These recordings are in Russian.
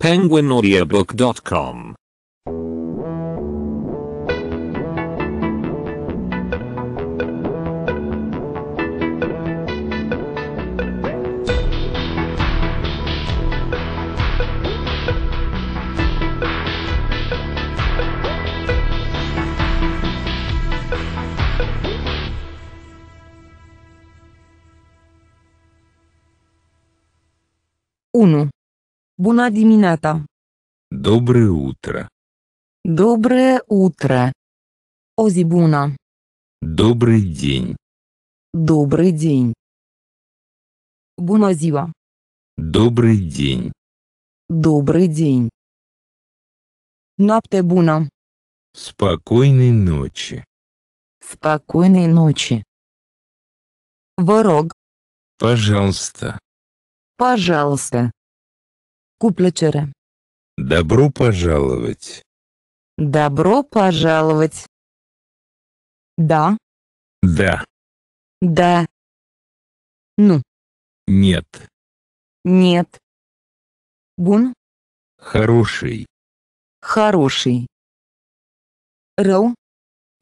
penguinaudiobook.com Буна димината. Доброе утро. Доброе утро. Озибуна. Добрый день. Добрый день. Бунозива. Добрый день. Добрый день. Напте буна. Спокойной ночи. Спокойной ночи. Ворог. Пожалуйста. Пожалуйста. Cu plăcere. Добро пожаловать. Добро пожаловать. Да. Да. Да. Ну. Нет. Нет. Бун. Хороший. Хороший. Rău.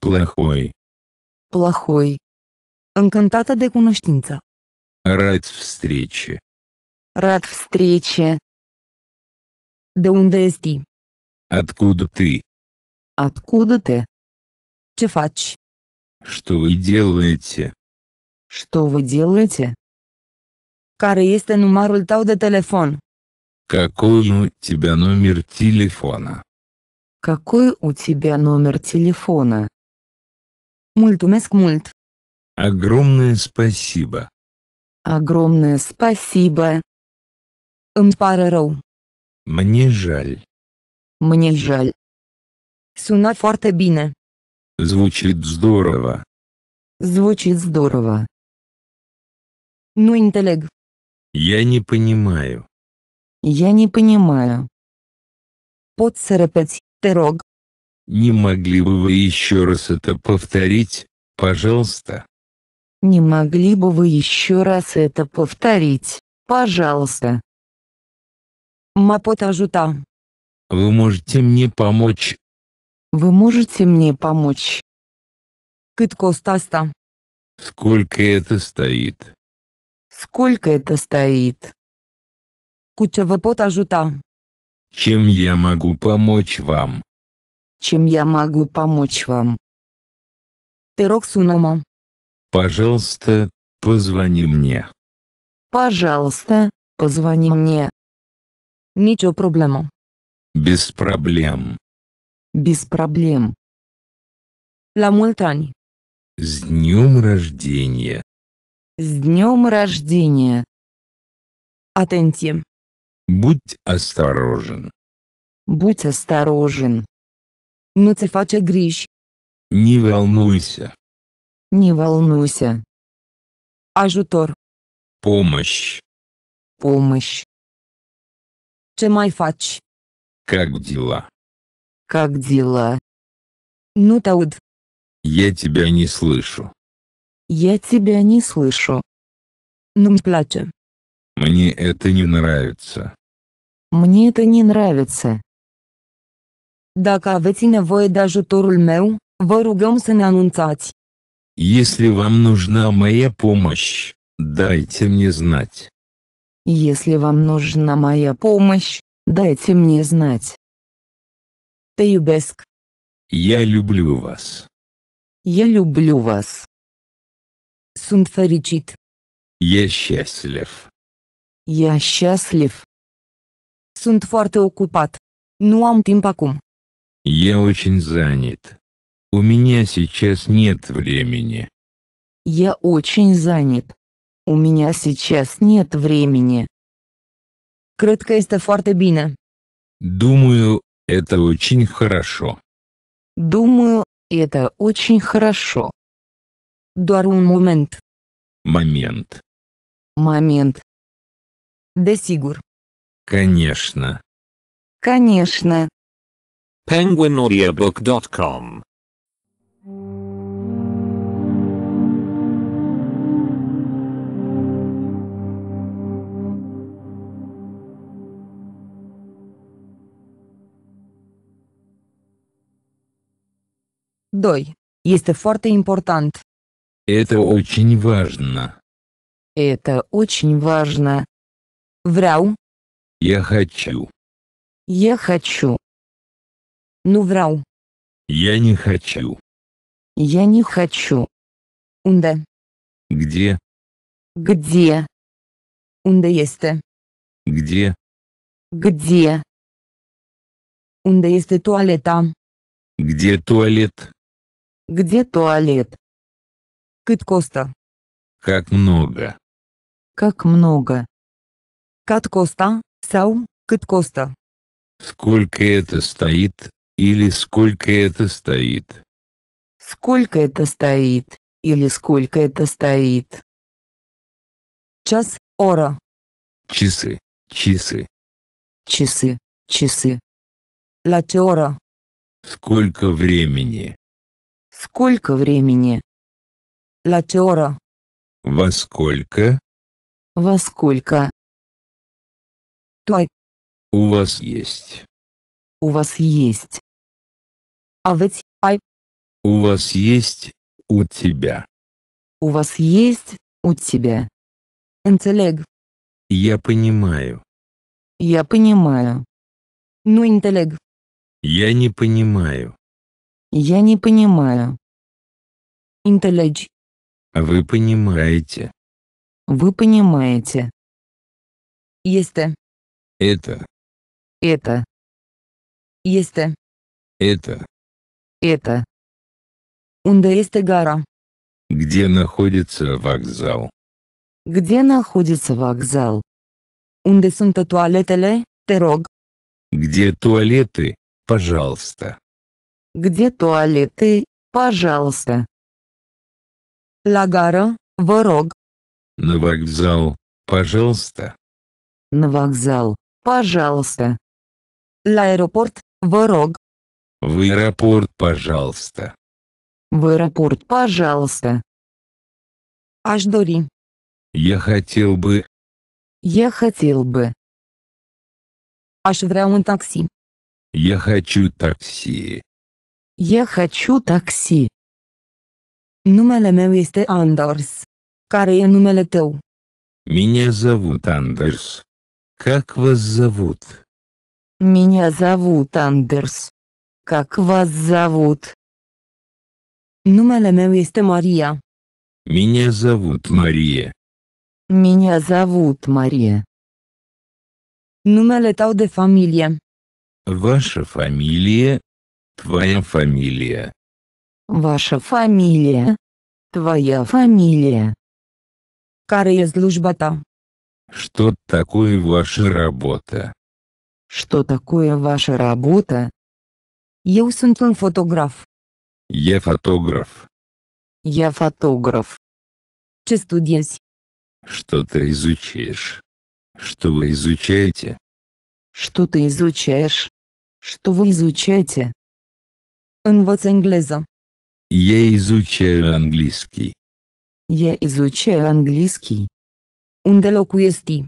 Плохой. Плохой. Încântată de cunoștință. Рад встрече. Рад встрече. De unde ești? Откуда ты? Откуда ты? Че фач? Что вы делаете? Что вы делаете? Care есть numărul tău de telefon? Какой у тебя номер телефона? Какой у тебя номер телефона? Mulțumesc мульт. Огромное спасибо! Огромное спасибо! Îmi pare rău. Мне жаль. Мне жаль. Суна foarte bine. Звучит здорово. Звучит здорово. Ну интеллег. Я не понимаю. Я не понимаю. Pot să Не могли бы вы еще раз это повторить, пожалуйста? Не могли бы вы еще раз это повторить, пожалуйста? Мапота Жута. Вы можете мне помочь? Вы можете мне помочь? Кытко Стаста. Сколько это стоит? Сколько это стоит? Куча Вапота Жута. Чем я могу помочь вам? Чем я могу помочь вам? Пирог Сунома. Пожалуйста, позвони мне. Пожалуйста, позвони мне ничего problemă. Без проблем. Без проблем. La mulți С днем рождения. С днем рождения. Atenție. Будь осторожен. Будь осторожен. Nu це face griji. Не волнуйся. Не волнуйся. ажутор Помощь. Помощь. Ce mai faci? Как дела? Как дела? Ну тауд. Я тебя не слышу. Я тебя не слышу. Ну плаче. Мне это не нравится. Мне это не нравится. Dacă aveți nevoie de ajutorul meu, vă rugăm să ne anunțați. Если вам нужна моя помощь, дайте мне знать. Если вам нужна моя помощь, дайте мне знать. Таюбеск. Я люблю вас. Я люблю вас. Сумфаричит. Я счастлив. Я счастлив. Sunt foarte ocupat. Ну ам timp acum. Я очень занят. У меня сейчас нет времени. Я очень занят. У меня сейчас нет времени. Краткая că Бина. Думаю, это очень хорошо. Думаю, это очень хорошо. Doar момент. Момент. Момент. Да, сигур. Конечно. Конечно. Penguinaudiobook.com 2. Este foarte important. Это очень важно. Это очень важно. Vreau. Я хочу. Я хочу. Ну врал. Я не хочу. Я не хочу. Унде. Где? Где? Унде есте. Где? Где? Унде есте туалета. Где туалет? Где туалет? Кит Коста. Как много. Как много. Кат Коста, Сау, Кит Коста. Сколько это стоит, или сколько это стоит? Сколько это стоит, или сколько это стоит? Час, ора. Часы, часы. Часы, часы. Латера. Сколько времени? Сколько времени? Латера. Во сколько? Во сколько? Той. У вас есть. У вас есть. А ведь, ай. У вас есть, у тебя. У вас есть, у тебя. Интеллег. Я понимаю. Я понимаю. Ну, интеллег. Я не понимаю. Я не понимаю. Интелледж. Вы понимаете. Вы понимаете. Есте. Это. Это. Есте. Это. Это. Унде есте Где находится вокзал? Где находится вокзал? Унде сунта туалетеле, терог? Где туалеты, пожалуйста? Где туалеты, пожалуйста? La ворог. На вокзал, пожалуйста. На вокзал, пожалуйста. Лаэропорт, ворог. В аэропорт, пожалуйста. В аэропорт, пожалуйста. Аж дори. Я хотел бы. Я хотел бы. Аж в такси. Я хочу такси. Я хочу такси. Numele meu este Anders. Care e numele tău? Меня зовут Андерс. Как вас зовут? Меня зовут Андерс. Как вас зовут? Numele meu este Maria. Меня зовут Мария. Меня зовут Мария. Numele tău de familie. Ваша фамилия? Твоя фамилия. Ваша фамилия. Твоя фамилия. Кария службата. Что такое ваша работа? Что такое ваша работа? Я sunt фотограф. Я фотограф. Я фотограф. Ce studiezi? Что ты изучаешь? Что вы изучаете? Что ты изучаешь? Что вы изучаете? Învăț engleză. Я изучаю английский. Я изучаю английский. Unde locuiești?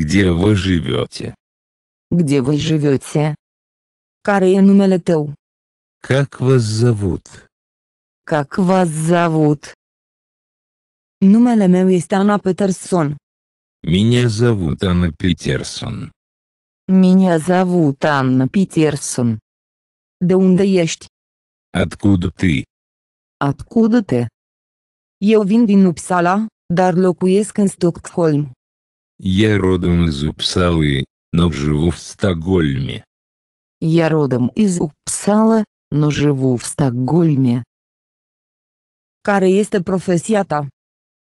Где вы живете? Где вы живете? Care e numele tău? Как вас зовут? Как вас зовут? Numele meu este Ana Peterson. Меня зовут Анна Петерсон. Меня зовут Анна Питерсон. De unde ești? Откуда ты? Откуда te? Eu vin din Uppsala, dar locuiesc в Stockholm. Я родом из Упсалы, но живу в Стокгольме. Я родом из Упсала, но живу в Стокгольме. Care este профессия ta?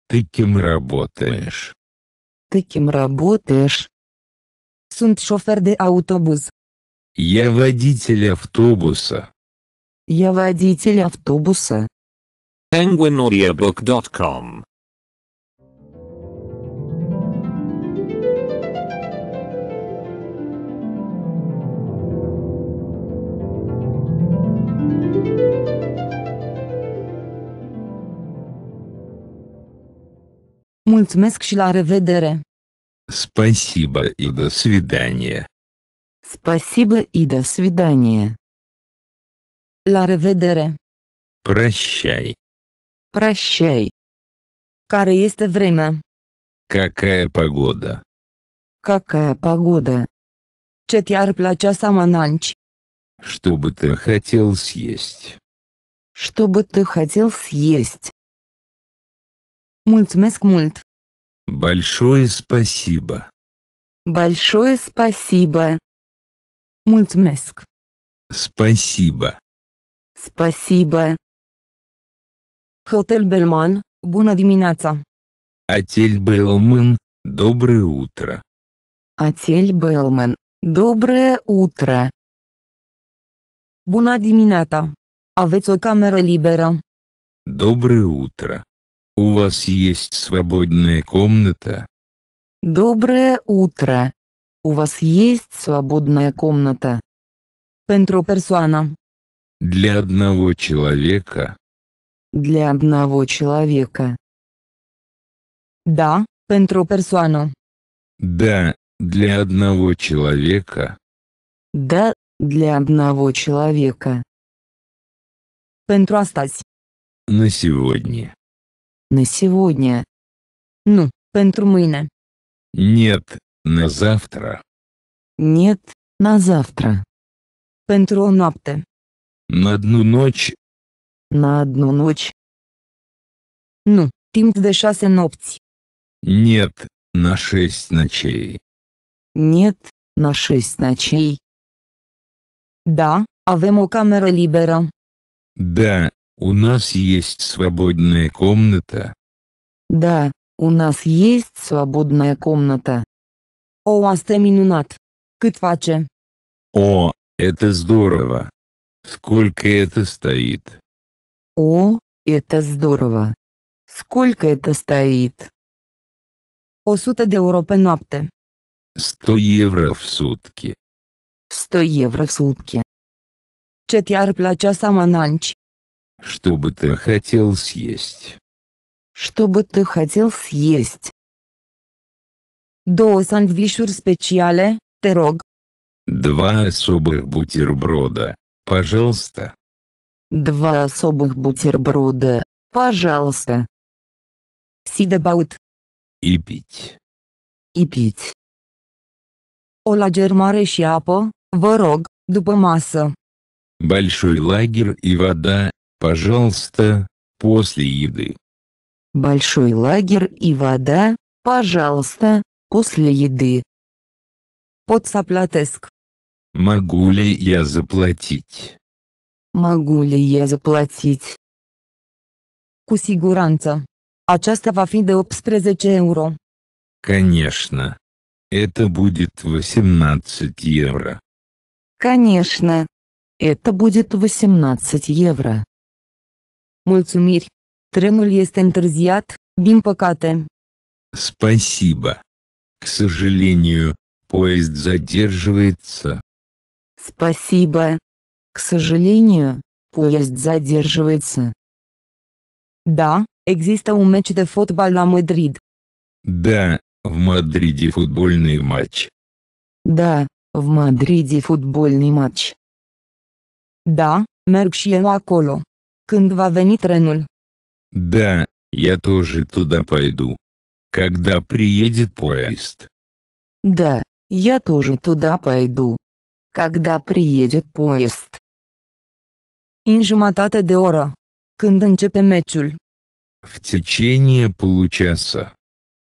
Ты кем работаешь? Ты кем работаешь? Sunt șofer de autobuz. Я водитель автобуса. Я водитель автобуса. penguinaudiobook.com Mulțumesc și la Спасибо и до свидания. Спасибо и до свидания. La revedere. Прощай. Прощай. Care este vremea? Какая погода? Какая погода? Ce ți-ar plăcea să mănânci? Что бы ты хотел съесть? Что бы ты хотел съесть? Mulțumesc мульт. Большое спасибо. Большое спасибо. Mulțumesc. Спасибо. Спасибо. Хотель Belmon, Буна dimineața. Отель Белман, доброе утро. Отель Белман, доброе утро. Bună dimineața. Aveți o cameră liberă. Доброе утро. У вас есть свободная комната? Доброе утро. У вас есть свободная комната? Pentru o для одного человека. Для одного человека. Да, pentru persoană. Да, для одного человека. Да, для одного человека. Pentru astăzi. На сегодня. На сегодня. Ну, pentru mâine. Нет, на завтра. Нет, на завтра. Pentru o noapte. На одну ночь. На одну ночь. Ну, timp de șase nopți. Нет, на шесть ночей. Нет, на шесть ночей. Да, avem а o камера liberă. Да, у нас есть свободная комната. Да, у нас есть свободная комната. О, asta e minunat. Cât О, это здорово. Сколько это стоит? О, это здорово! Сколько это стоит? 100 de euro pe Сто евро в сутки. Сто евро в сутки. Ce плача ar plăcea Что бы ты хотел съесть? Что бы ты хотел съесть? Două sandvișuri специале, терог. Два особых бутерброда. Пожалуйста. Два особых бутерброда, пожалуйста. Сидебаут. И пить. И пить. O лагерь mare și apă, Большой лагерь и вода, пожалуйста, после еды. Большой лагерь и вода, пожалуйста, после еды. Pot să Могу ли я заплатить? Могу ли я заплатить? Cu siguranță. Aceasta va fi de 18 euro. Конечно. Это будет 18 евро. Конечно. Это будет 18 евро. Мульцумир, Trenul есть întârziat, din păcate. Спасибо. К сожалению, поезд задерживается. Спасибо. К сожалению, поезд задерживается. Да, экзиста у meci де fotbal la Мадрид. Да, в Мадриде футбольный матч. Да, в Мадриде футбольный матч. Да, merg și eu acolo. Când va veni Да, я тоже туда пойду. Когда приедет поезд? Да, я тоже туда пойду. Когда приедет поезд? În jumătate de oră. Când В течение получаса.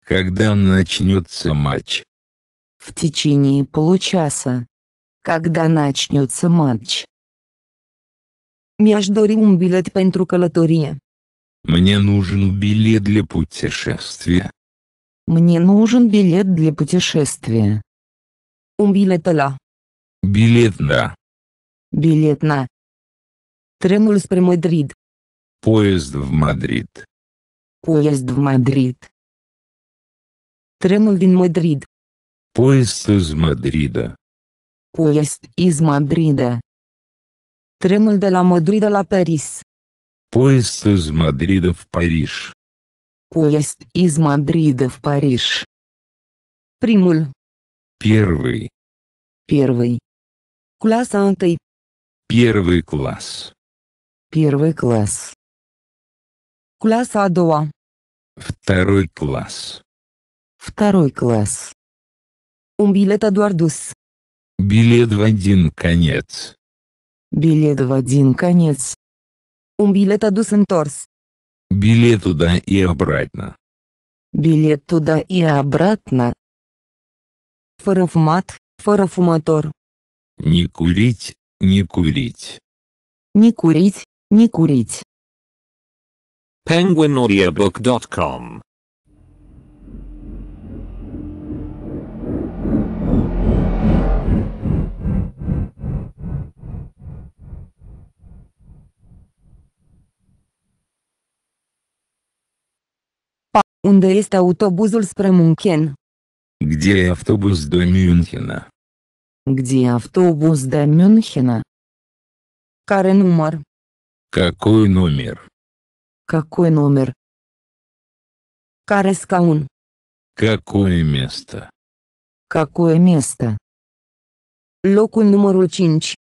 Когда начнется матч? В течение получаса. Когда начнется матч? Мяж aș dori un bilet Мне нужен билет для путешествия. Мне нужен билет для путешествия. Un bilet la. Билет на. Билет на. Тремульс при Мадрид. Поезд в Мадрид. Поезд в Мадрид. Тремул вин Мадрид. Поезд из Мадрида. Поезд из Мадрида. Тремул де ла Мадрида ла Парис. Поезд из Мадрида в Париж. Поезд из Мадрида в Париж. Примуль. Первый. Первый. Класс 1. Первый класс. Первый класс. Класс 2. Второй класс. Второй класс. Un bilet a Билет в один конец. Билет в один конец. Un bilet a dus Билет туда и обратно. Билет туда и обратно. Fără fumat, не курить, не курить. Не курить, не курить. penguinaudiobook.com Unde este autobuzul spre Где автобус до Мюнхена? Где автобус до Мюнхена? Карен номер. Какой номер? Какой номер? Каре Какое место? Какое место? Локул номер 5.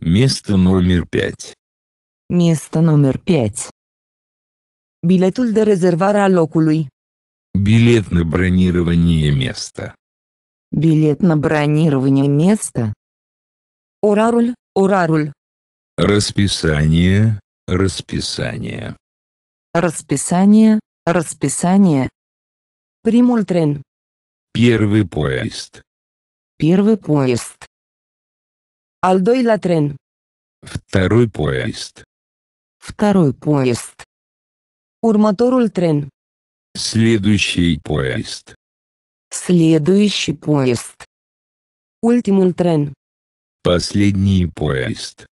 Место номер пять. Место номер пять. Билетul de резервара a Билет на бронирование места. Билет на бронирование места. Ораруль, ораруль. Расписание, расписание. Расписание, расписание. Примультрен. Первый поезд. Первый поезд. Al doilea Второй поезд. Второй поезд. Următorul Следующий поезд. Следующий поезд. Ультимум трен. Последний поезд.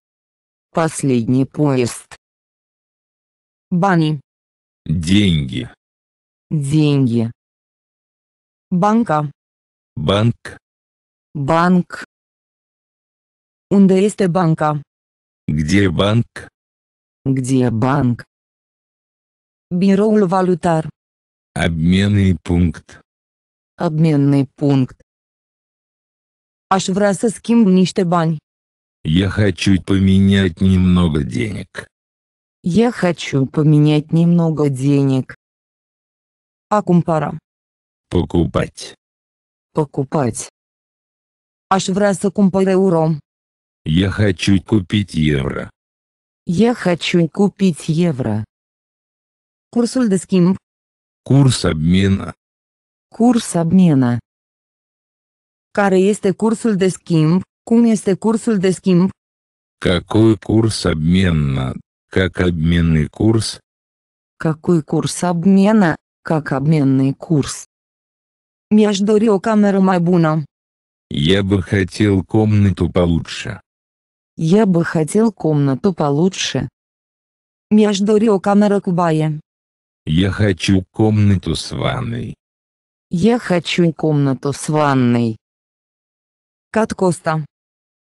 Последний поезд. Бани. Деньги. Деньги. Банка. Банк. Банк. Unde банка. Где банк? Где банк? Бироул валютар. Обменный пункт. Обменный пункт. Аж в vrea с schimb ништя бань. Я хочу поменять немного денег. Я хочу поменять немного денег. А Акумпара. Покупать. Покупать. Аж в să cumpăr уром. Я хочу купить евро. Я хочу купить евро. Курсуль де скимб. Курс обмена. Курс обмена. Care este cursul de schimb? Cum este cursul de schimb? Какой курс обмена? Как обменный курс? Какой курс обмена? Как обменный курс? Mi-aș dori o Я бы хотел комнату получше. Я бы хотел комнату получше. Mi-aș dori o Я хочу комнату с ванной. Я хочу комнату с ванной. Каткоста.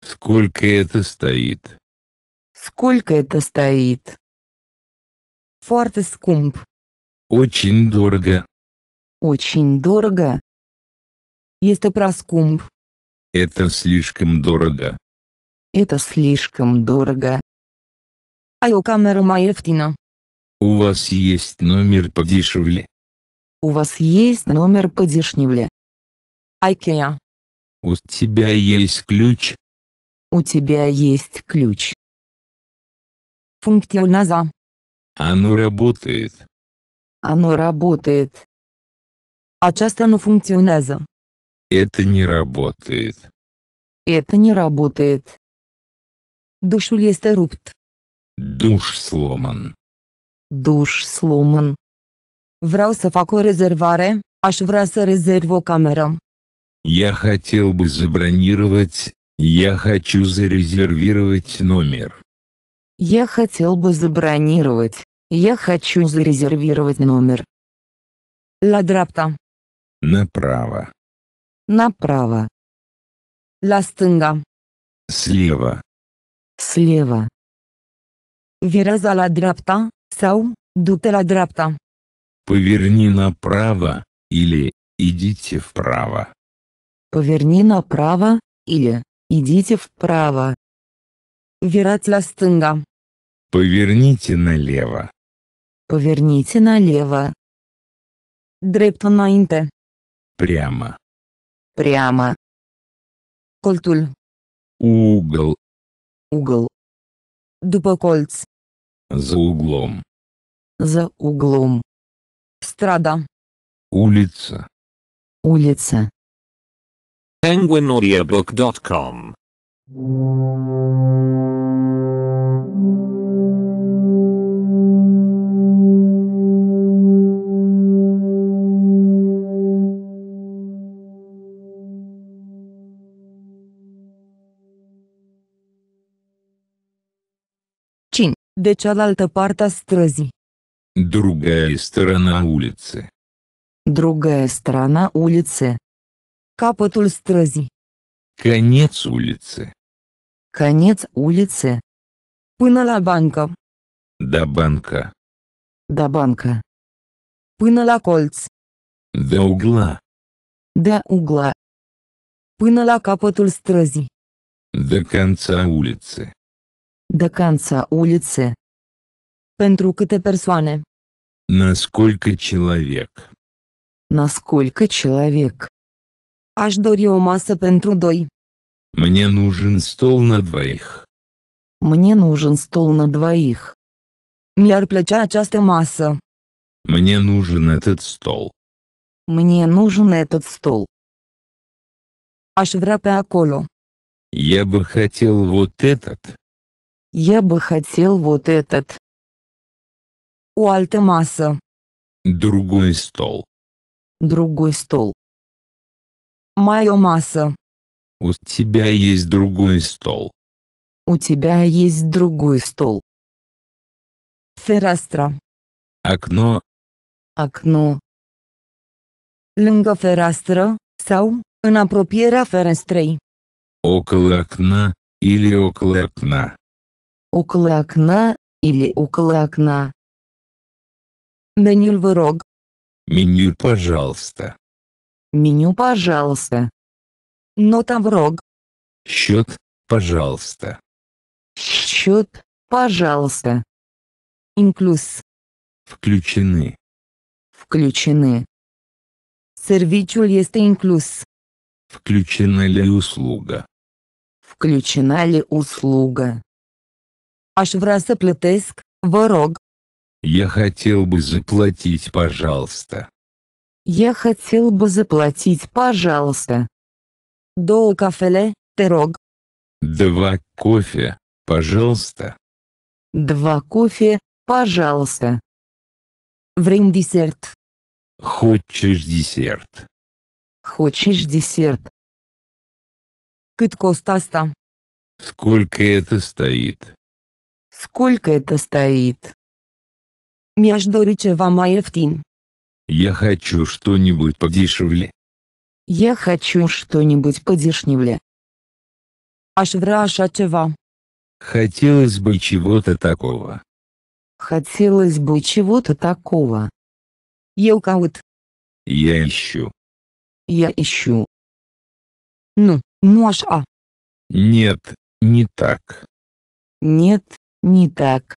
Сколько это стоит? Сколько это стоит? Форте Очень дорого. Очень дорого. Есть проскумб. Это слишком дорого. Это слишком дорого. А у камеры Маевтина. У вас есть номер подешевле? У вас есть номер подешневле? Айкея. У тебя есть ключ? У тебя есть ключ. Функционаза. Оно работает. Оно работает. А часто оно функционеза? Это не работает. Это не работает. Душу este rupt. Душ сломан. Душ сломан. Vreau să fac o rezervare, aș vrea să rezerv o cameră. Я хотел бы забронировать, я хочу зарезервировать номер. Я хотел бы забронировать, я хочу зарезервировать номер. La dreapta. Направо. Направо. La stânga. Слева. Слева. Вираза la dreapta, sau, du-te la dreapta. Поверни направо, или, идите вправо. Поверни направо, или, идите вправо. Virați la stânga. Поверните налево. Поверните налево. Drept înainte. Прямо. Прямо. Colțul. Угол. Угол. Дупокольц. За углом. За углом. Strada. Ulica. Ulica. PenguinAudiobook.com De cealaltă parte a străzii. Другая сторона улицы. Другая сторона улицы. Капотуль стрази. Конец улицы. Конец улицы. Пына ла банка. До банка. До банка. Пына ла кольц. До угла. До угла. Пына капотуль стрази. До конца улицы. До конца улицы. Pentru câte persoane? Насколько человек? Насколько человек? Аж дори o masă pentru doi. Мне нужен стол на двоих. Мне нужен стол на двоих. Мяр плеча часто масса. Мне нужен этот стол. Мне нужен этот стол. Аж врапе около. Я бы хотел вот этот. Я бы хотел вот этот. У altă masă. Другой стол. Другой стол. Моя масса. У тебя есть другой стол. У тебя есть другой стол. Ферастра. Окно. Окно. Lângă fereastră, сау, на apropierea ferestrei. Около окна, или около окна. Около окна, или около окна. Меню рог. Меню, пожалуйста. Меню, пожалуйста. Нота в рог. Счет, пожалуйста. Счет, пожалуйста. Инклюз. Включены. Включены. Serviciul есть инклюз. Включена ли услуга? Включена ли услуга? Аж в să plătesc, ворог. Я хотел бы заплатить, пожалуйста. Я хотел бы заплатить, пожалуйста. До кафеле, терог. Два кофе, пожалуйста. Два кофе, пожалуйста. Врем десерт. Хочешь десерт? Хочешь десерт? Кыт костаста. Сколько это стоит? Сколько это стоит? Между aș dori ceva Я хочу что-нибудь подешевле. Я хочу что-нибудь подешевле. Аж vrea așa Хотелось бы чего-то такого. Хотелось бы чего-то такого. Eu caut. Я ищу. Я ищу. Ну, ну аж а. Нет, не так. Нет, не так.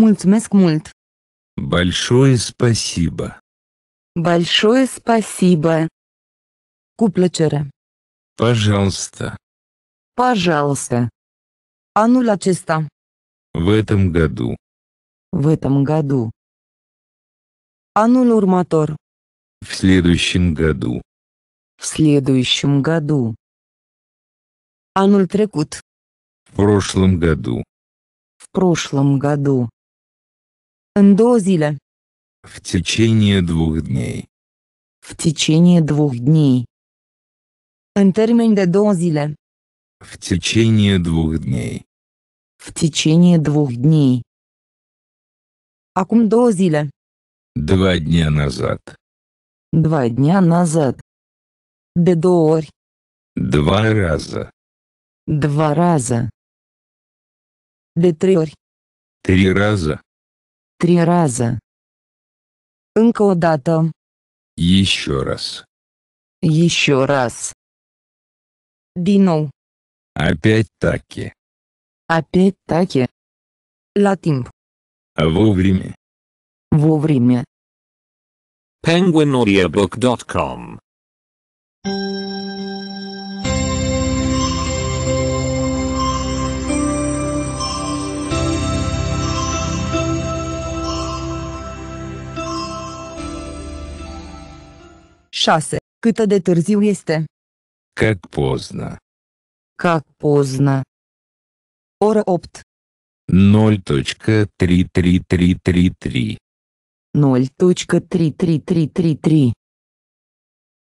Mulțumesc mult. Большое спасибо. Большое спасибо. Cu plăcere. Пожалуйста. Пожалуйста. Анул acesta. В этом году. В этом году. Анул урматор. В следующем году. В следующем году. Анул трекут. В прошлом году. В прошлом году. În două zile. В течение двух дней. В течение двух дней. În termeni de două zile. В течение двух дней. В течение двух дней. Acum două zile. Два дня назад. Два дня назад. De două ori. Два раза. Два раза. De trei ori. Три раза. Три раза. Încă Еще раз. Еще раз. Динол. Опять-таки. Опять-таки. Латим. Вовремя. Вовремя. PenguinAudiobook.com 6. Cât de târziu este? Как поздно. Как поздно. Ora 8. 0.33333 0.33333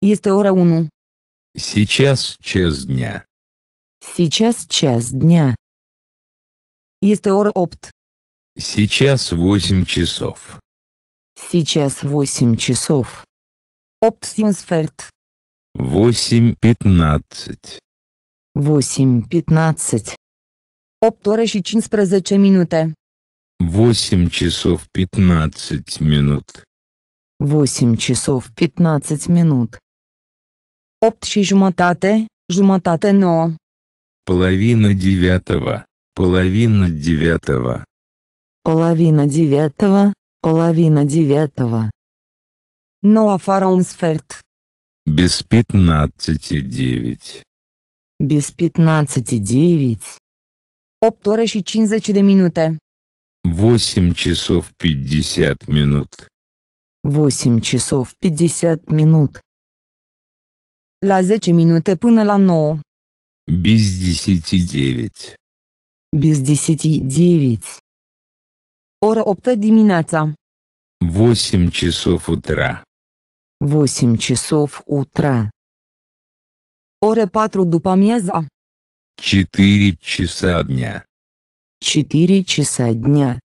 Есть ora 1. Сейчас час дня. Сейчас час дня. Есть ora 8. Сейчас 8 часов. Сейчас 8 часов. Оптсюнсфельд. 8.15 8.15 8 ore și 15 minute. 8 часов пятнадцать минут. Восемь часов пятнадцать минут. 8 și jumătate, jumătate 9. Половина девятого, половина девятого. Половина девятого, половина девятого. Ноа Фараунсфельд. Без пятнадцати девять. Без пятнадцати девять. Opt ore și 50 de minute. часов пятьдесят минут. восемь часов пятьдесят минут. La 10 minute până la 9. Без десяти девять. Без десяти девять. ора 8 dimineața. восемь часов утра. 8 часов утра. Ore 4 după amiaza. 4 часа дня. 4 часа дня.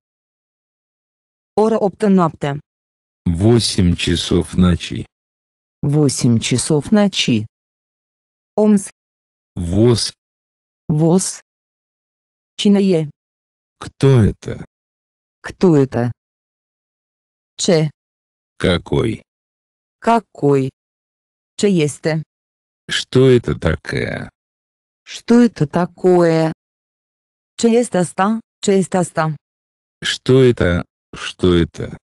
Ore 8 noapte. 8 часов ночи. 8 часов ночи. Омс. Воз. Воз. Чинае. Кто это? Кто это? Че? Какой? Какой? Че есть Что это такое? Что это такое? Че есть аста? Че есть аста? Что это? Что это?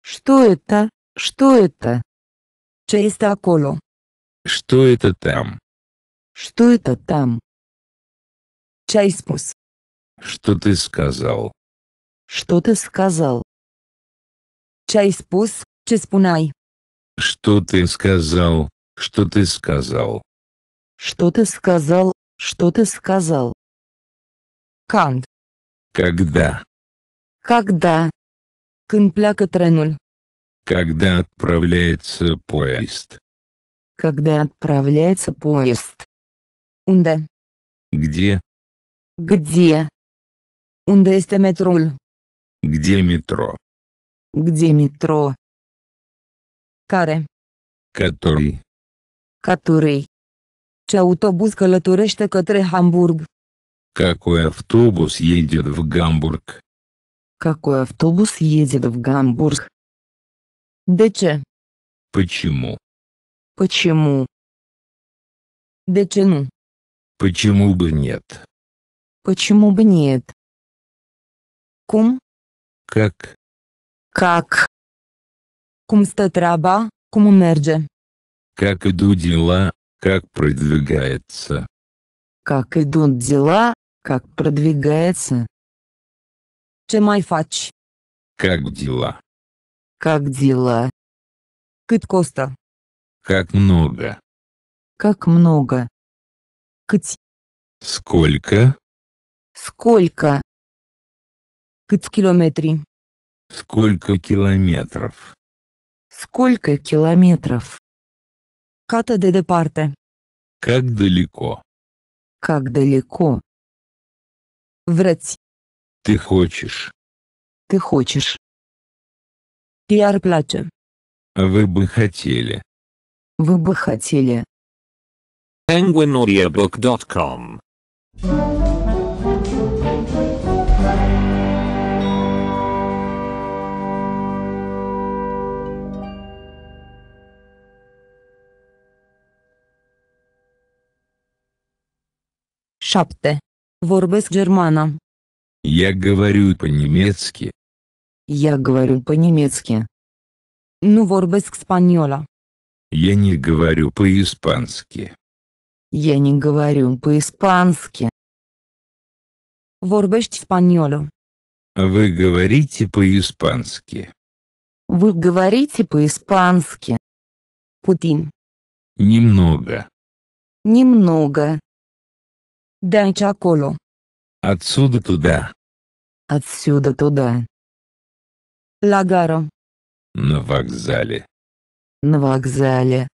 Что это? Что это? Че есть аколо? Что это там? Что это там? Чайспус. Что ты сказал? Что ты сказал? Ce ai spus, ce что ты сказал? Что ты сказал? Что ты сказал? Что ты сказал? Кант. Когда? Когда? Кымпляка треноль. Когда отправляется поезд? Когда отправляется поезд? Унда. Где? Где? Унда есть метроль. Где метро? Где метро? Care? Который. Который. Ce autobuz călătorește către Hamburg? Какой автобус едет в Гамбург? Какой автобус едет в Гамбург? De ce? Почему? Почему? De ce nu? Почему бы нет? Почему бы нет? Кум? Как? Как? Cum stă treaba? Cum merge? Как идут дела? Как продвигается? Как идут дела? Как продвигается? Ce mai faci? Как дела? Как дела? Cât коста? Как много? Как много? Câți? Сколько? Сколько? Câți километри? Сколько километров? Сколько километров? Cât де departe? Как далеко? Как далеко? Врать. Ты хочешь. Ты хочешь. Iar place. Вы бы хотели. Вы бы хотели. penguinaudiobook.com 7. Vorbesc germană. Я говорю по-немецки. Я говорю по-немецки. Ну vorbesc spaniola. Я не говорю по-испански. Я не говорю по-испански. Vorbești spaniolo. А вы говорите по-испански. Вы говорите по-испански. Путин. Немного. Немного. De aici acolo. Отсюда туда. Отсюда туда. La На вокзале. На вокзале.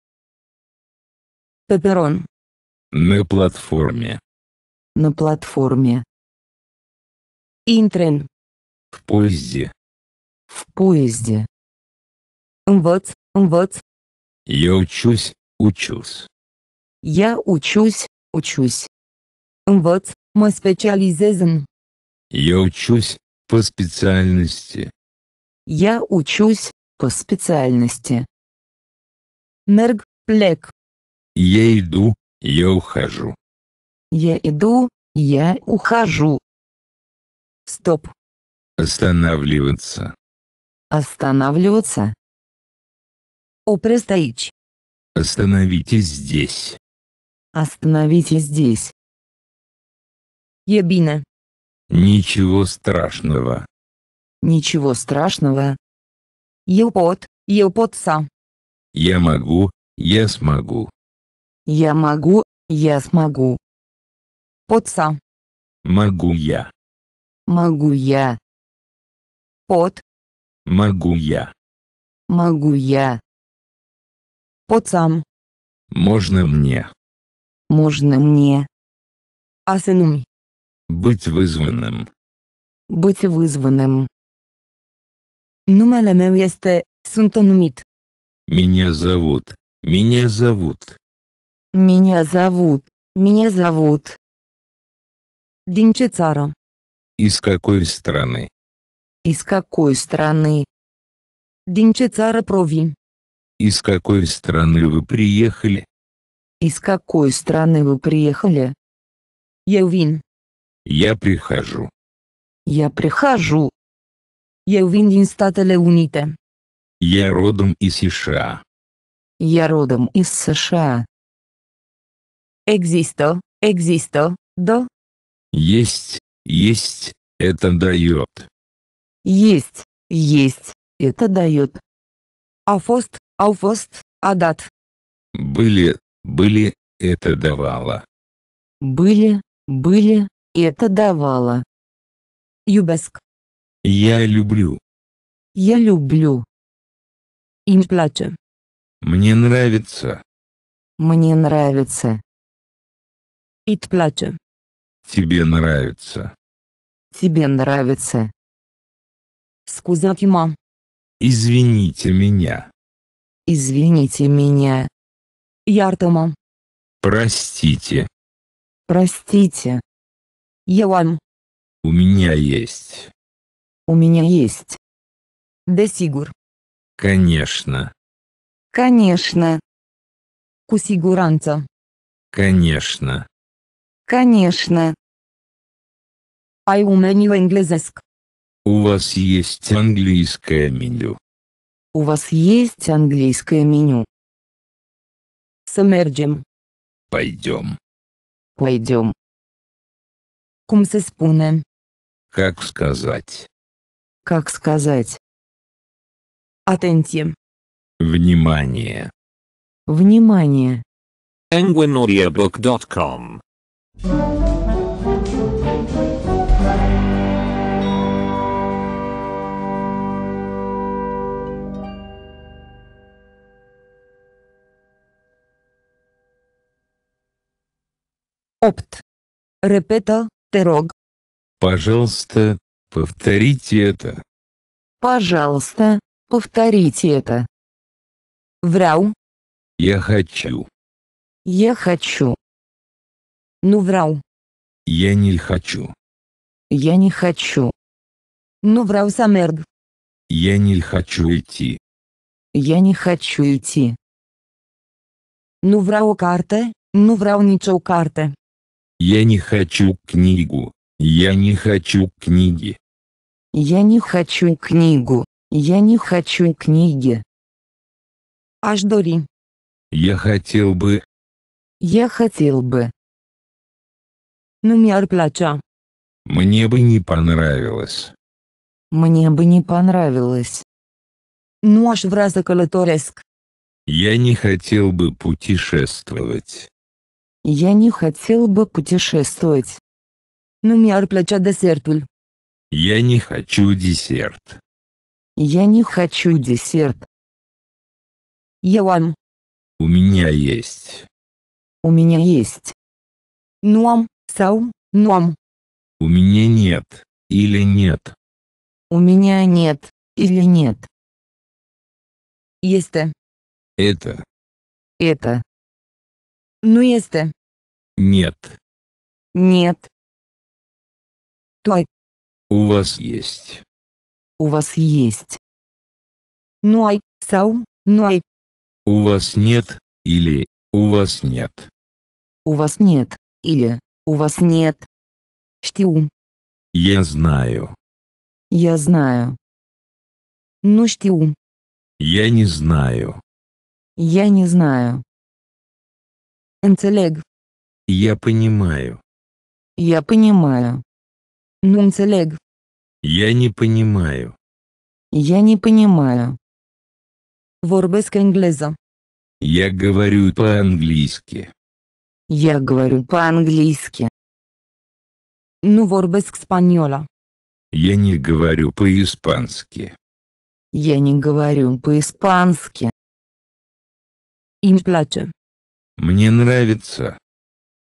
Pe На платформе. На платформе. Интрен. В поезде. В поезде. Вот, вот. Я учусь, учусь. Я учусь, учусь. Învăț, mă specializez în. Я учусь, по специальности. Я учусь, по специальности. Мерг, плек. Я иду, я ухожу. Я иду, я ухожу. Стоп. Останавливаться. Останавливаться. Опрестоич. Остановитесь здесь. Остановитесь здесь. Я Ничего страшного. Ничего страшного. Елпот, елпотса. Я могу, я смогу. Я могу, я смогу. Потса. Могу я. Могу я. Пот. Могу я. Могу я. Потсам. Можно мне. Можно мне. Асенуми. Быть вызванным. Быть вызванным. Numele meu este, sunt numit. Меня зовут. Меня зовут. Меня зовут. Меня зовут. Din ce țară? Из какой страны? Из какой страны? Din ce țară provin? Из какой страны вы приехали? Из какой страны вы приехали? Я вин. Я прихожу. Я прихожу. Я vin din Statele Unite. Я родом из США. Я родом из США. Экзисто, экзисто, да? Есть, есть, это дает. Есть, есть, это дает. Афост, афост, адат. Были, были, это давало. Были, были, и это давало. Iubesc. Я люблю. Я люблю. Им place. Мне нравится. Мне нравится. It place. Тебе нравится. Тебе нравится. Скузаки мам. Извините меня. Извините меня. Яртома. Простите. Простите. Елам. У меня есть. У меня есть. Да сигур. Конечно. Конечно. Кусигуранца. Конечно. Конечно. Ай у меню английск. У вас есть английское меню. У вас есть английское меню. Смерджем. Пойдем. Пойдем cum se spune? Как сказать? Как сказать? Atenție. Внимание. Внимание. penguinaudiobook.com Opt. Repetă, пирог. Пожалуйста, повторите это. Пожалуйста, повторите это. Врау. Я хочу. Я хочу. Ну врау. Я не хочу. Я не хочу. Ну врау, Самерг. Я не хочу идти. Я не хочу идти. Ну врау, карта. Ну врау, ничего, карта. Я не хочу книгу. Я не хочу книги. Я не хочу книгу. Я не хочу книги. Аж дори. Я хотел бы. Я хотел бы. Ну mi-ar Мне бы не понравилось. Мне бы не понравилось. Ну аж vrea să Я не хотел бы путешествовать. Я не хотел бы путешествовать. Но mi-ar plăcea Я не хочу десерт. Я не хочу десерт. Eu am. У меня есть. У меня есть. Ну am, сау, ну am. У меня нет, или нет. У меня нет, или нет. Este. Это. Это. Nu ну, este. Нет. Нет. Той. У вас есть. У вас есть. Ну ай, сау, ну ай. У вас нет, или, у вас нет. У вас нет, или, у вас нет. Штиу. Я знаю. Я знаю. Ну штиу. Я не знаю. Я не знаю. Înțeleg. Я понимаю. Я понимаю. Ну, înțeleg. Я не понимаю. Я не понимаю. Vorbesc engleză. Я говорю по-английски. Я говорю по-английски. Ну, vorbesc spaniola. Я не говорю по-испански. Я не говорю по-испански. Им place. Мне нравится.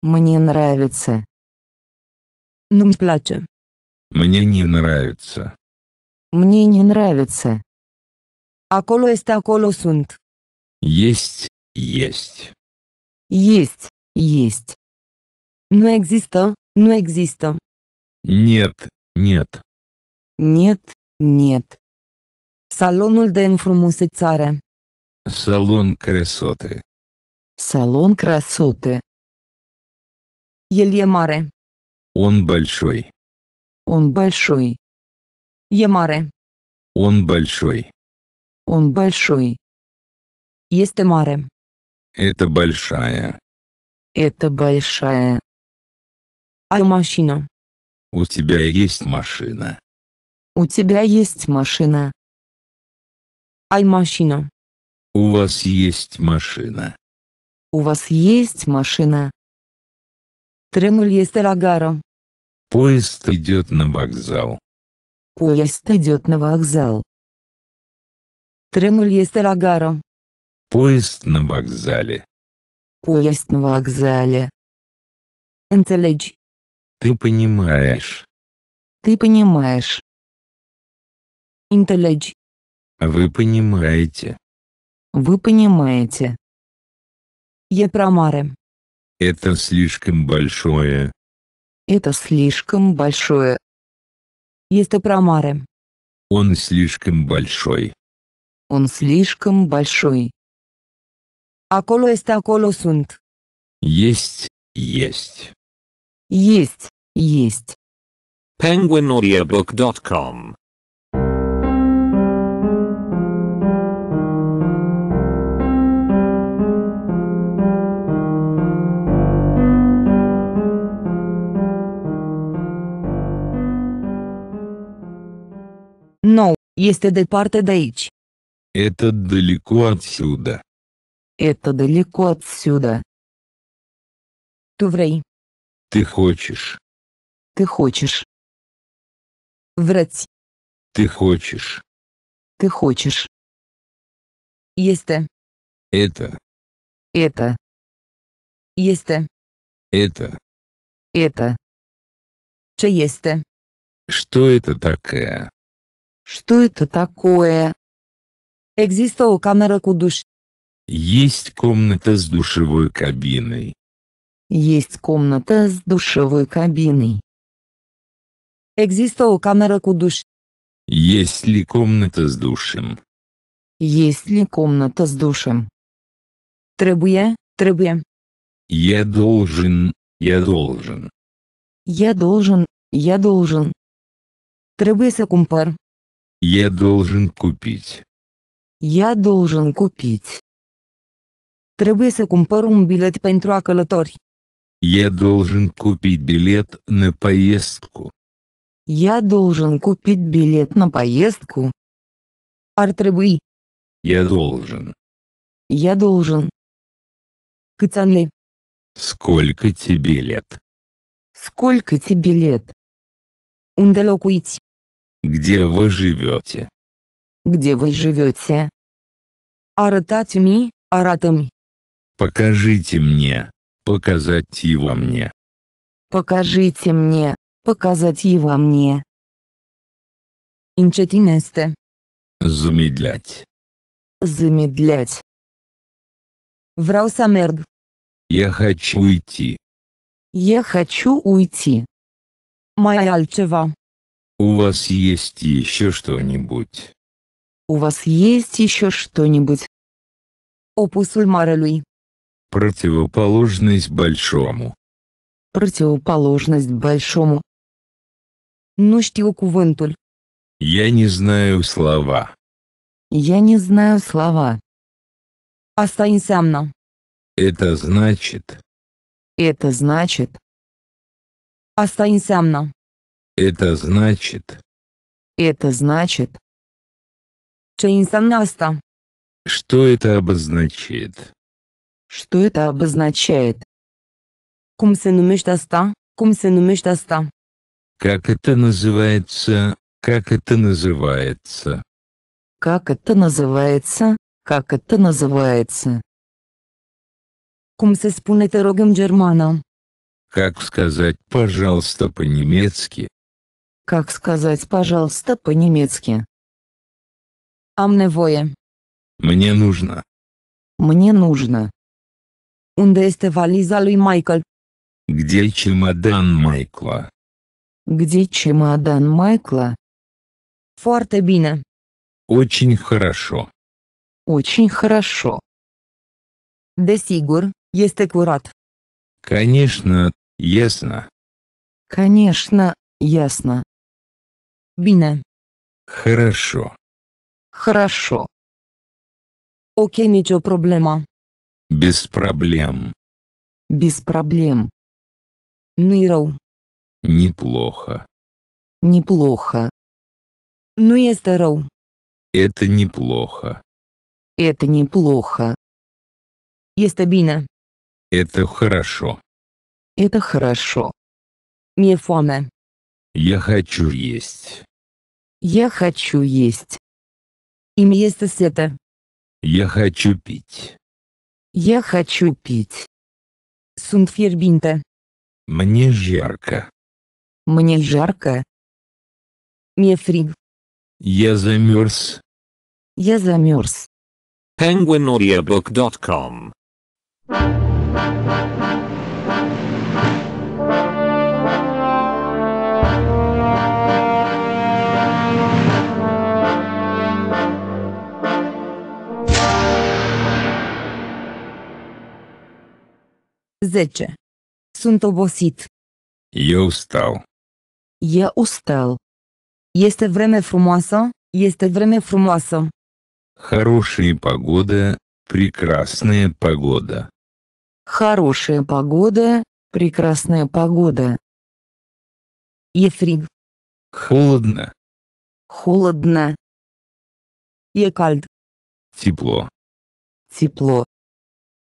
Мне нравится. Ну мне place. Мне не нравится. Мне не нравится. Acolo este, acolo sunt. Есть, есть. Есть, есть. Ну există, ну există. Нет, нет. Нет, нет. Salonul de царе. Салон красоты. Салон красоты. Ельямаре. Он большой. Он большой. Ямаре. Он большой. Он большой. Маре. Это большая. Это большая. А машина? У тебя есть машина. У тебя есть машина. Ай машина. У вас есть машина. У вас есть машина? Тренул есть Арагаром. Поезд идет на вокзал. Поезд идет на вокзал. Тренул есть Арагаром. Поезд на вокзале. Поезд на вокзале. Интеллидж. Ты понимаешь. Ты понимаешь. Интелледж. Вы понимаете. Вы понимаете. Я про Епромары. Это слишком большое. Это слишком большое. про Естопромары. Он слишком большой. Он слишком большой. Acolo este, acolo сунт. Есть, есть. Есть, есть. penguinaudiobook.com Este departe de aici. Это далеко отсюда. Это далеко отсюда. Tu vrei. Ты хочешь. Ты хочешь. Врать. Ты хочешь. Ты хочешь. Есть Это. Это. Есть Это. Это. Ce este? Что это такое? Что это такое? Există камера кудуш. Есть комната с душевой кабиной. Есть комната с душевой кабиной. Există камера кудуш. Есть ли комната с душем? Есть ли комната с душем? Требуя, требуя. Я должен, я должен. Я должен, я должен. Trebuie să cumpăr, я должен купить. Я должен купить. Trebuie să cumpăr un bilet pentru a călători. Я должен купить билет на поездку. Я должен купить билет на поездку. Ar trebui. Я должен. Я должен. Câți ani ai? Сколько тебе лет? Сколько тебе лет? Unde locuiți? Где вы живете? Где вы живете? Арататми, аратами. Покажите мне. Показать его мне. Покажите мне. Показать его мне. Инчатинесте. Замедлять. Замедлять. Враусамерг. Я хочу уйти. Я хочу уйти. Моя Альчева. У вас есть еще что-нибудь? У вас есть еще что-нибудь? Опусуль Марелюй. Противоположность большому. Противоположность большому. Ну știu cuvântul. Я не знаю слова. Я не знаю слова. Останься înseamnă. Это значит. Это значит. Останься înseamnă. Это значит. Это значит. Че Что это обозначает? Что это обозначает? Cum se numește asta? Cum se Как это называется? Как это называется? Как это называется? Как это называется? Cum se spune te rog Как сказать, пожалуйста, по-немецки? Как сказать, пожалуйста, по-немецки? Амневое. Мне нужно. Мне нужно. Unde este valiza lui Michael? Где чемодан Майкла? Где чемодан Майкла? Foarte bine. Очень хорошо. Очень хорошо. Десигур, есть аккурат. Конечно, ясно. Конечно, ясно. Bine. Хорошо. Хорошо. Окей, ничего problemă. Без проблем. Без проблем. nu Неплохо. Неплохо. Ну я rău. Это неплохо. Это неплохо. Este bine. Это хорошо. Это хорошо. Мне фоме. Я хочу есть. Я хочу есть. Им есть это. Я хочу пить. Я хочу пить. Sunt Мне жарко. Мне жарко. Мне Я замерз. Я замерз. Penguinaudiabook.com 10. Sunt obosit. Eu stau. E ustel. Este vreme frumoasă, este vreme frumoasă. Хорошая погода, прекрасная погода. Хорошая погода, прекрасная погода. Ефриг. E Холодно. Холодно. Екальд. E Тепло. Тепло.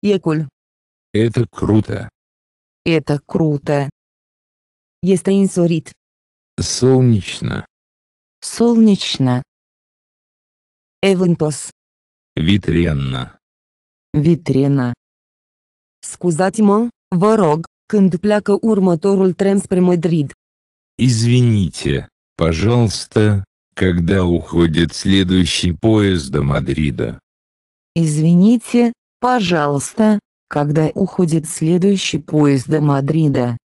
Екуль. E это круто. Это круто. Este insorit. Солнечно. Солнечно. Эвентос. Витренно. Витрена. Scuzați-mă, vă rog, când pleacă următorul tren spre Madrid. Извините, пожалуйста, когда уходит следующий поезд до Мадрида? Извините, пожалуйста, когда уходит следующий поезд до Мадрида.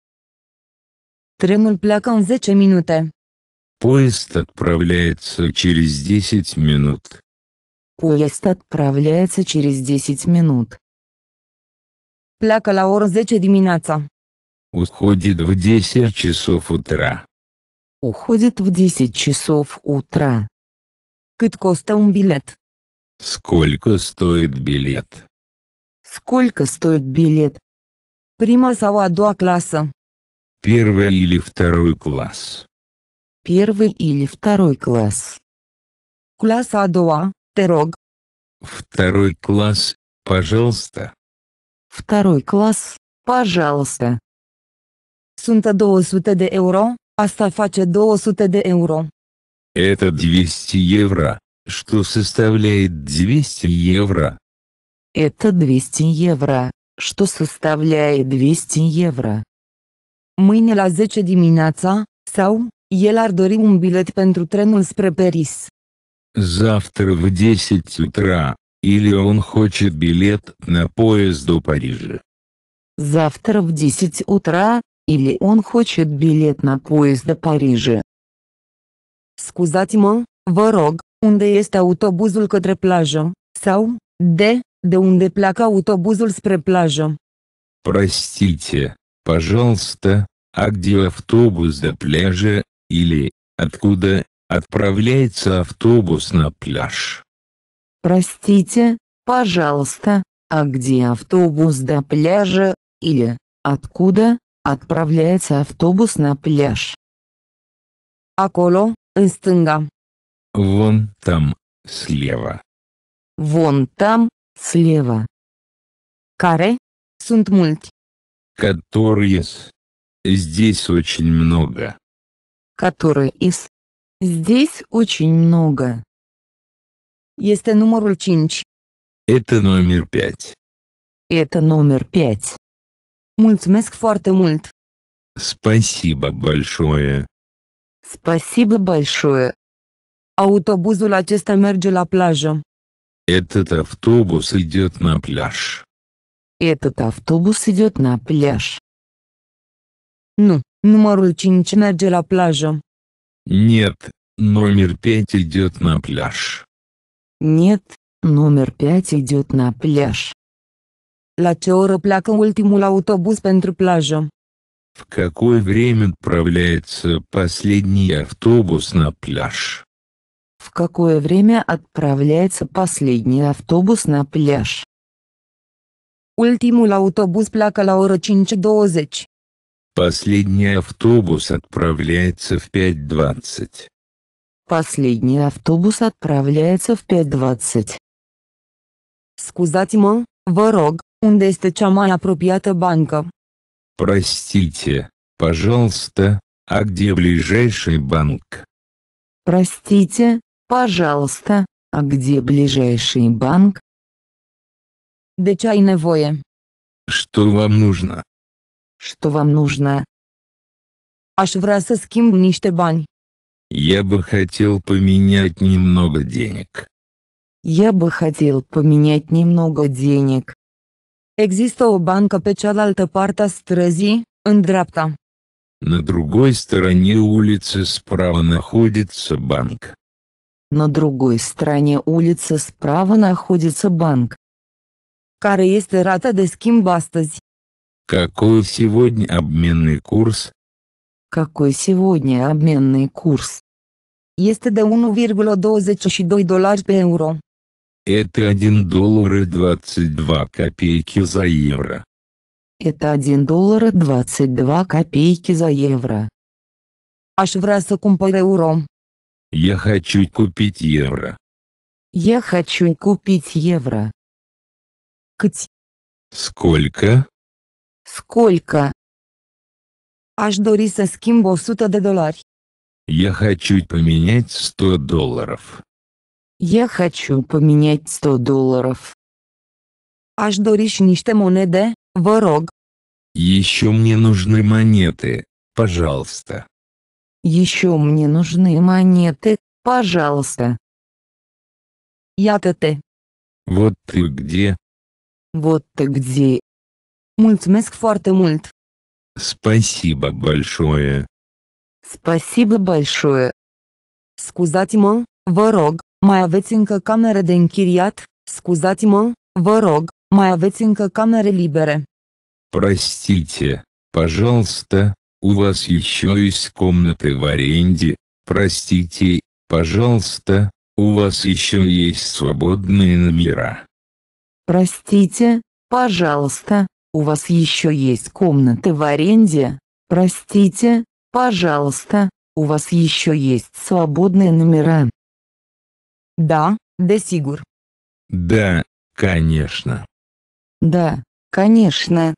Тренul pleacă în 10 minute. Поезд отправляется через 10 минут. Поезд отправляется через 10 минут. Pleacă la ora 10 dimineața. Уходит в 10 часов утра. Уходит в 10 часов утра. Cât costă билет? Сколько стоит билет? Сколько стоит билет? Прима два класса. Первый или второй класс. Первый или второй класс. Класс А2, терог. Второй класс, пожалуйста. Второй класс, пожалуйста. Сунта 200 де евро, asta face 200 де евро. Это 200 евро, что составляет 200 евро. Это 200 евро, что составляет 200 евро. Mâine la 10 диминаца, сау, el ar dori un bilet pentru trenul spre Paris. Завтра в 10 утра, или он хочет билет на поезд до Парижа. Завтра в 10 утра, или он хочет билет на поезд до Парижа. Scuzați-mă, ворог, унде есть este autobuzul către сау, де de unde pleacă autobuzul spre plajă. Простите, пожалуйста, а где автобус до пляжа, или, откуда, отправляется автобус на пляж? Простите, пожалуйста, а где автобус до пляжа, или, откуда, отправляется автобус на пляж? Аколо, în Вон там, слева. Вон там, слева. Care, sunt mulți. Которые с. Здесь очень много. Которые из. Здесь очень много. Este номер 5. Это номер пять. Это номер пять. Mulțumesc foarte mult. Спасибо большое. Спасибо большое. Autobuzul acesta merge la plajă. Этот автобус идет на пляж. Этот автобус идет на пляж. Ну, номер 5 merge la plajă. Нет, номер пять идет на пляж. Нет, номер пять идет на пляж. La ce oră pleacă ultimul autobus pentru plajă? В какое время отправляется последний автобус на пляж? в какое время отправляется последний автобус на пляж. Ultimul автобус pleacă la ora 5.20. Последний автобус отправляется в 5.20. Последний автобус отправляется в 5.20. Scuzați-mă, ворог, rog, unde este cea mai apropiată Простите, пожалуйста, а где ближайший банк? Простите, Пожалуйста, а где ближайший банк? De ce ai Что вам нужно? Что вам нужно? Аж vrea să schimb niște бань. Я бы хотел поменять немного денег. Я бы хотел поменять немного денег. Există банка печалалта pe cealaltă индрапта. На другой стороне улицы справа находится банк. На другой стороне улицы справа находится банк. Care este rata de Какой сегодня обменный курс? Какой сегодня обменный курс? Este de 1,22 доллар pe евро. Это 1 доллар и 22 копейки за евро. Это 1 доллар и 22 копейки за евро. Аж в să cumpăr евро. Я хочу купить евро. Я хочу купить евро. Кать. Сколько? Сколько? Аж дори с ским 100 de доллар. Я хочу поменять сто долларов. Я хочу поменять сто долларов. Аж дори ниште монеде, ворог. Еще мне нужны монеты, пожалуйста. Еще мне нужны монеты, пожалуйста. Я-то ты. Вот ты где. Вот ты где. Мультмеск форте мульт. Спасибо большое. Спасибо большое. scuzați ворог, моя rog, mai aveți încă ворог, моя închiriat? Scuzați-mă, Простите, пожалуйста, у вас еще есть комнаты в аренде, простите, пожалуйста, у вас еще есть свободные номера. Простите, пожалуйста, у вас еще есть комнаты в аренде, простите, пожалуйста, у вас еще есть свободные номера. Да, да Сигур. Да, конечно. Да, конечно,